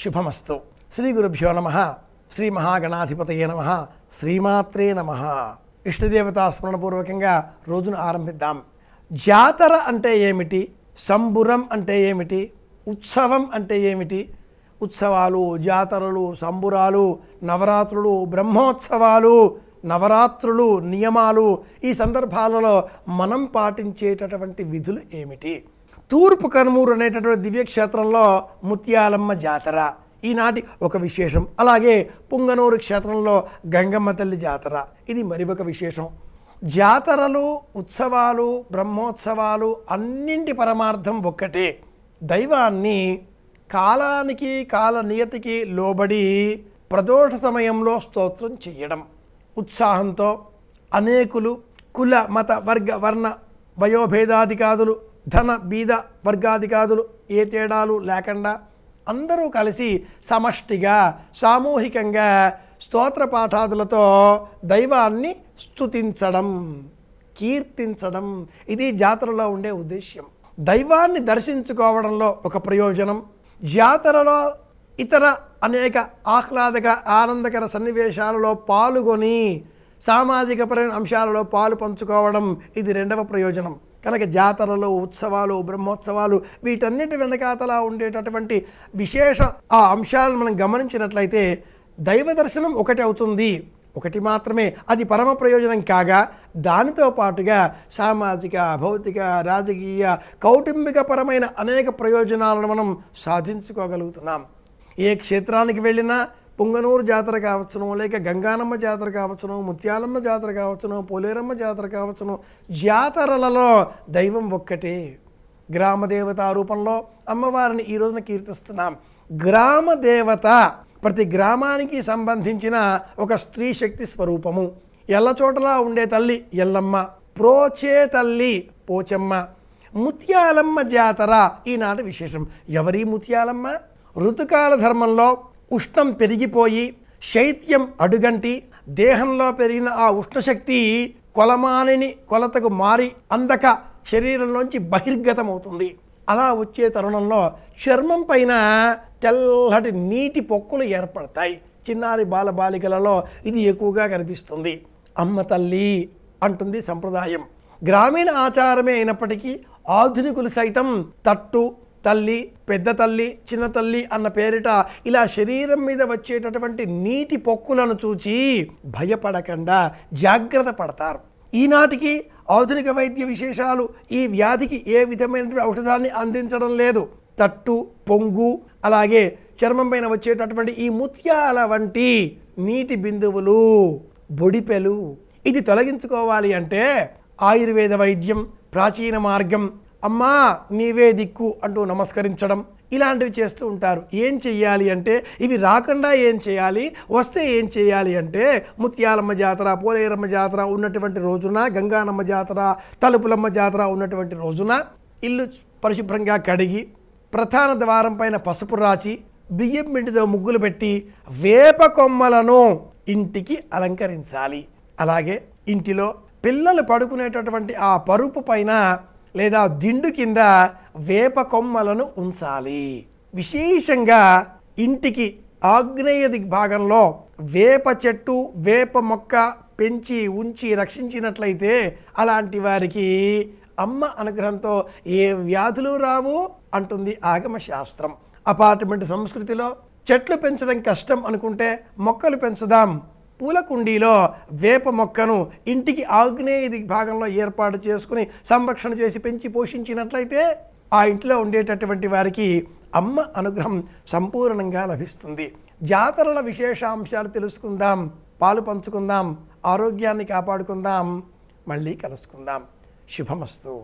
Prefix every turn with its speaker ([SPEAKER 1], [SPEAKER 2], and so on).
[SPEAKER 1] శుభమస్తు శ్రీ గురుభ్యో నమ శ్రీ మహాగణాధిపతయ నమ శ్రీమాత్రే నమ ఇష్టదేవతా స్మరణపూర్వకంగా రోజును ఆరంభిద్దాం జాతర అంటే ఏమిటి సంబురం అంటే ఏమిటి ఉత్సవం అంటే ఏమిటి ఉత్సవాలు జాతరలు సంబురాలు నవరాత్రులు బ్రహ్మోత్సవాలు నవరాత్రులు నియమాలు ఈ సందర్భాలలో మనం పాటించేటటువంటి విధులు ఏమిటి తూర్పు కనుమూరు అనేటటువంటి దివ్యక్షేత్రంలో ముత్యాలమ్మ జాతర ఈనాటి ఒక విశేషం అలాగే పుంగనూరు క్షేత్రంలో గంగమ్మ తల్లి జాతర ఇది మరి ఒక విశేషం జాతరలు ఉత్సవాలు బ్రహ్మోత్సవాలు అన్నింటి పరమార్థం ఒక్కటే దైవాన్ని కాలానికి కాల నియతికి లోబడి ప్రదోష సమయంలో స్తోత్రం చేయడం ఉత్సాహంతో అనేకులు కుల మత వర్గ వర్ణ వయోభేదాధికాదులు ధన బీద వర్గాధికారులు ఏ తేడాలు లేకుండా అందరూ కలిసి సమష్టిగా సామూహికంగా స్తోత్ర పాఠాదులతో దైవాన్ని స్థుతించడం కీర్తించడం ఇది జాతరలో ఉండే ఉద్దేశ్యం దైవాన్ని దర్శించుకోవడంలో ఒక ప్రయోజనం జాతరలో ఇతర అనేక ఆహ్లాదక ఆనందకర సన్నివేశాలలో పాల్గొని సామాజికపరమైన అంశాలలో పాలు పంచుకోవడం ఇది రెండవ ప్రయోజనం కనుక జాతరలు ఉత్సవాలు బ్రహ్మోత్సవాలు వీటన్నిటి వెనకాతలా ఉండేటటువంటి విశేష ఆ అంశాలను మనం గమనించినట్లయితే దైవ దర్శనం ఒకటి అవుతుంది ఒకటి మాత్రమే అది పరమ ప్రయోజనం కాగా దానితో పాటుగా సామాజిక భౌతిక రాజకీయ కౌటుంబికపరమైన అనేక ప్రయోజనాలను మనం సాధించుకోగలుగుతున్నాం ఏ క్షేత్రానికి వెళ్ళినా పొంగనూరు జాతర కావచ్చును లేక గంగానమ్మ జాతర కావచ్చును ముత్యాలమ్మ జాతర కావచ్చును పోలేరమ్మ జాతర కావచ్చును జాతరలలో దైవం ఒక్కటే గ్రామదేవత రూపంలో అమ్మవారిని ఈ రోజున కీర్తిస్తున్నాం గ్రామదేవత ప్రతి గ్రామానికి సంబంధించిన ఒక స్త్రీ శక్తి స్వరూపము ఎల్లచోటలా ఉండే తల్లి ఎల్లమ్మ ప్రోచే తల్లి పోచమ్మ ముత్యాలమ్మ జాతర ఈనాటి విశేషం ఎవరి ముత్యాలమ్మ ఋతుకాల ధర్మంలో ఉష్ణం పెరిగిపోయి శైత్యం అడుగంటి దేహంలో పెరిగిన ఆ ఉష్ణశక్తి కొలమానిని కొలతకు మారి అందక శరీరంలోంచి బహిర్గతమవుతుంది అలా వచ్చే తరుణంలో చర్మం పైన తెల్లటి నీటి పొక్కులు ఏర్పడతాయి చిన్నారి బాలబాలికలలో ఇది ఎక్కువగా కనిపిస్తుంది అమ్మ తల్లి అంటుంది సంప్రదాయం గ్రామీణ ఆచారమే అయినప్పటికీ ఆధునికులు సైతం తట్టు తల్లి పెద్ద తల్లి చిన్న తల్లి అన్న పేరిట ఇలా శరీరం మీద వచ్చేటటువంటి నీటి పొక్కులను చూచి భయపడకుండా జాగ్రత్త పడతారు ఈనాటికి ఆధునిక వైద్య విశేషాలు ఈ వ్యాధికి ఏ విధమైనటువంటి ఔషధాన్ని అందించడం లేదు తట్టు పొంగు అలాగే చర్మం పైన వచ్చేటటువంటి ఈ ముత్యాల వంటి నీటి బిందువులు బొడిపెలు ఇది తొలగించుకోవాలి అంటే ఆయుర్వేద వైద్యం ప్రాచీన మార్గం అమ్మా నీవే దిక్కు అంటూ నమస్కరించడం ఇలాంటివి చేస్తూ ఉంటారు ఏం చెయ్యాలి అంటే ఇవి రాకుండా ఏం చేయాలి వస్తే ఏం చేయాలి అంటే ముత్యాలమ్మ జాతర పోలేరమ్మ జాతర ఉన్నటువంటి రోజున గంగానమ్మ జాతర తలుపులమ్మ జాతర ఉన్నటువంటి రోజున ఇల్లు పరిశుభ్రంగా కడిగి ప్రధాన ద్వారం పైన పసుపు రాచి బియ్యం మిండితో ముగ్గులు పెట్టి వేప కొమ్మలను ఇంటికి అలంకరించాలి అలాగే ఇంటిలో పిల్లలు పడుకునేటటువంటి ఆ పరుపు పైన లేదా దిండు కింద వేప కొమ్మలను ఉంచాలి విశేషంగా ఇంటికి ఆగ్నేయ భాగంలో వేప చెట్టు వేప మొక్క పెంచి ఉంచి రక్షించినట్లయితే అలాంటి వారికి అమ్మ అనుగ్రహంతో ఏ వ్యాధులు రావు అంటుంది ఆగమ శాస్త్రం అపార్ట్మెంట్ సంస్కృతిలో చెట్లు పెంచడం కష్టం అనుకుంటే మొక్కలు పెంచుదాం పూల కుండీలో వేప మొక్కను ఇంటికి ఆగ్నేయ భాగంలో ఏర్పాటు చేసుకుని సంరక్షణ చేసి పెంచి పోషించినట్లయితే ఆ ఇంట్లో ఉండేటటువంటి వారికి అమ్మ అనుగ్రహం సంపూర్ణంగా లభిస్తుంది జాతరల విశేషాంశాలు తెలుసుకుందాం పాలు పంచుకుందాం ఆరోగ్యాన్ని కాపాడుకుందాం మళ్ళీ కలుసుకుందాం శుభమస్తు